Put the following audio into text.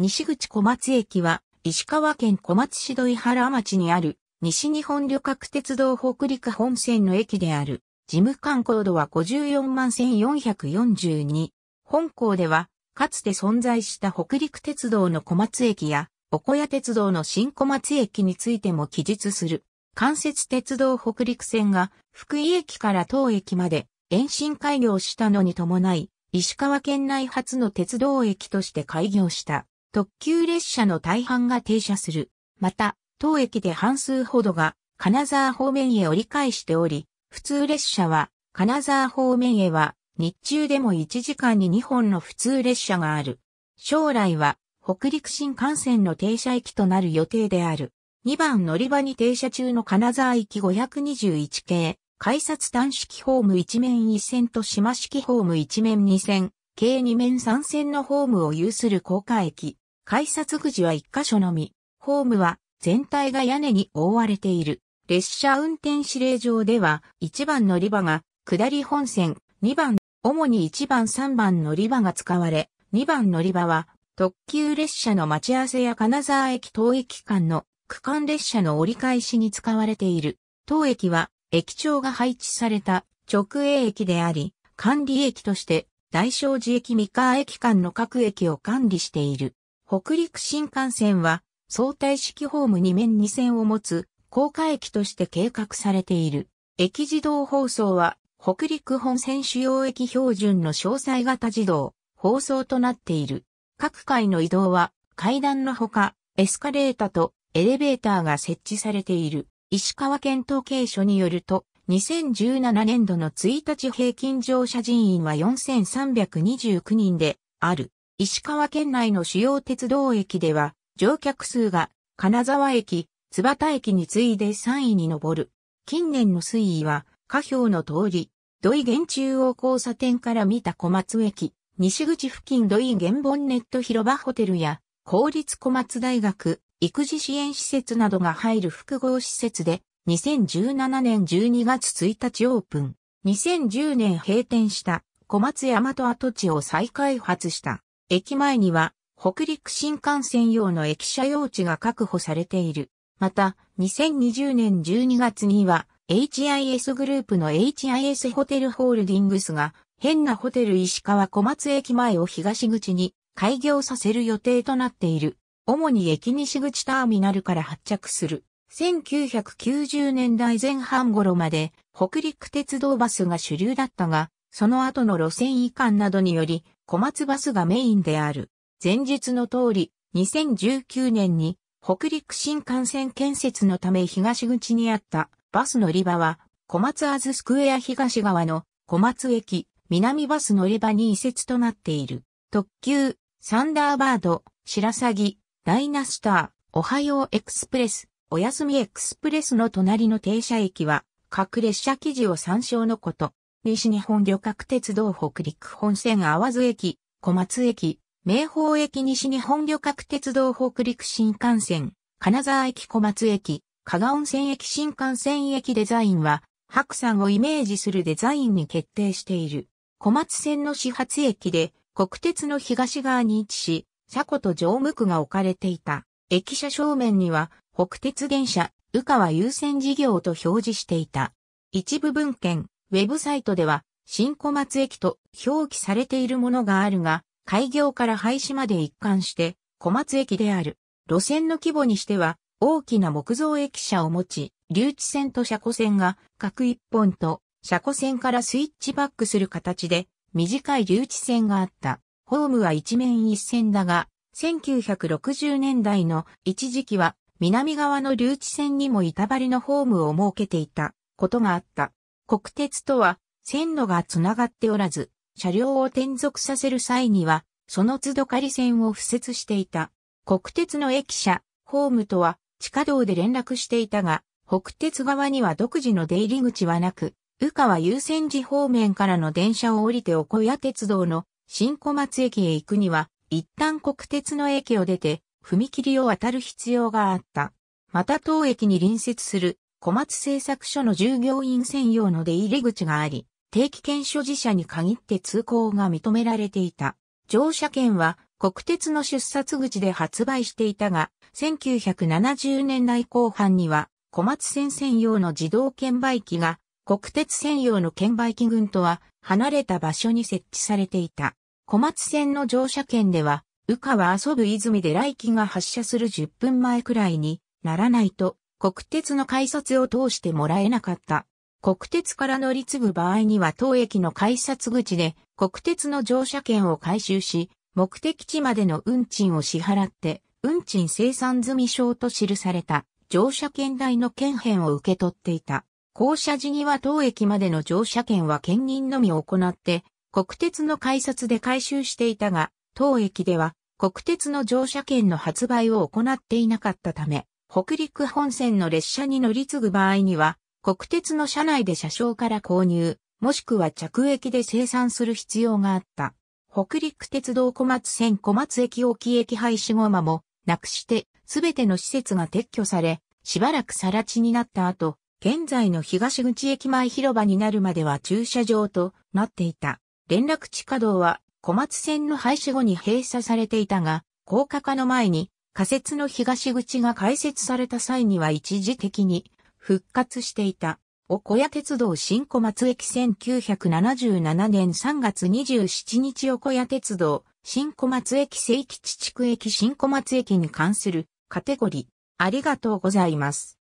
西口小松駅は、石川県小松市土井原町にある、西日本旅客鉄道北陸本線の駅である。事務官高度は54万1442。本校では、かつて存在した北陸鉄道の小松駅や、おこや鉄道の新小松駅についても記述する。関節鉄道北陸線が福井駅から当駅まで延伸開業したのに伴い、石川県内初の鉄道駅として開業した。特急列車の大半が停車する。また、当駅で半数ほどが金沢方面へ折り返しており、普通列車は金沢方面へは日中でも1時間に2本の普通列車がある。将来は北陸新幹線の停車駅となる予定である。2番乗り場に停車中の金沢駅521系、改札端式ホーム1面1線と島式ホーム1面2線、計2面3線のホームを有する高架駅。改札口は一箇所のみ、ホームは全体が屋根に覆われている。列車運転指令上では、1番乗り場が下り本線、2番、主に1番3番乗り場が使われ、2番乗り場は特急列車の待ち合わせや金沢駅当駅間の区間列車の折り返しに使われている。当駅は駅長が配置された直営駅であり、管理駅として大正寺駅三河駅間の各駅を管理している。北陸新幹線は相対式ホーム2面2線を持つ高架駅として計画されている。駅自動放送は北陸本線主要駅標準の詳細型自動放送となっている。各階の移動は階段のほかエスカレーターとエレベーターが設置されている。石川県統計所によると2017年度の1日平均乗車人員は4329人である。石川県内の主要鉄道駅では、乗客数が金沢駅、津幡駅に次いで3位に上る。近年の推移は、下表の通り、土井源中央交差点から見た小松駅、西口付近土井原本ネット広場ホテルや、公立小松大学、育児支援施設などが入る複合施設で、2017年12月1日オープン。2010年閉店した小松山と跡地を再開発した。駅前には北陸新幹線用の駅舎用地が確保されている。また、2020年12月には HIS グループの HIS ホテルホールディングスが変なホテル石川小松駅前を東口に開業させる予定となっている。主に駅西口ターミナルから発着する。1990年代前半頃まで北陸鉄道バスが主流だったが、その後の路線移管などにより小松バスがメインである。前述の通り、2019年に北陸新幹線建設のため東口にあったバス乗り場は小松アズスクエア東側の小松駅南バス乗り場に移設となっている。特急、サンダーバード、白鷺、ダイナスター、おはようエクスプレス、おやすみエクスプレスの隣の停車駅は各列車記事を参照のこと。西日本旅客鉄道北陸本線淡津駅、小松駅、名宝駅西日本旅客鉄道北陸新幹線、金沢駅小松駅、加賀温泉駅新幹線駅デザインは、白山をイメージするデザインに決定している。小松線の始発駅で、国鉄の東側に位置し、車庫と乗務区が置かれていた。駅舎正面には、北鉄電車、宇川優先事業と表示していた。一部文献、ウェブサイトでは、新小松駅と表記されているものがあるが、開業から廃止まで一貫して、小松駅である。路線の規模にしては、大きな木造駅舎を持ち、留置線と車庫線が各一本と車庫線からスイッチバックする形で短い留置線があった。ホームは一面一線だが、1960年代の一時期は南側の留置線にも板張りのホームを設けていたことがあった。国鉄とは線路がつながっておらず、車両を転属させる際には、その都度仮線を敷設していた。国鉄の駅舎、ホームとは地下道で連絡していたが、北鉄側には独自の出入り口はなく、宇川優先寺方面からの電車を降りておこや鉄道の新小松駅へ行くには、一旦国鉄の駅を出て、踏切を渡る必要があった。また当駅に隣接する小松製作所の従業員専用の出入り口があり、定期券所持者に限って通行が認められていた。乗車券は国鉄の出札口で発売していたが、1970年代後半には小松線専用の自動券売機が国鉄専用の券売機群とは離れた場所に設置されていた。小松線の乗車券では、宇川遊ぶ泉で来機が発車する10分前くらいにならないと国鉄の改札を通してもらえなかった。国鉄から乗り継ぐ場合には当駅の改札口で国鉄の乗車券を回収し、目的地までの運賃を支払って、運賃生産済証と記された乗車券代の券編を受け取っていた。降車時には当駅までの乗車券は兼任のみ行って、国鉄の改札で回収していたが、当駅では国鉄の乗車券の発売を行っていなかったため、北陸本線の列車に乗り継ぐ場合には、国鉄の車内で車掌から購入、もしくは着駅で生産する必要があった。北陸鉄道小松線小松駅沖駅廃止後間も、なくして、すべての施設が撤去され、しばらく更地になった後、現在の東口駅前広場になるまでは駐車場となっていた。連絡地下道は小松線の廃止後に閉鎖されていたが、高架化の前に仮設の東口が開設された際には一時的に復活していた。おこや鉄道新小松駅1977年3月27日おこや鉄道新小松駅正吉地区駅新小松駅に関するカテゴリー。ありがとうございます。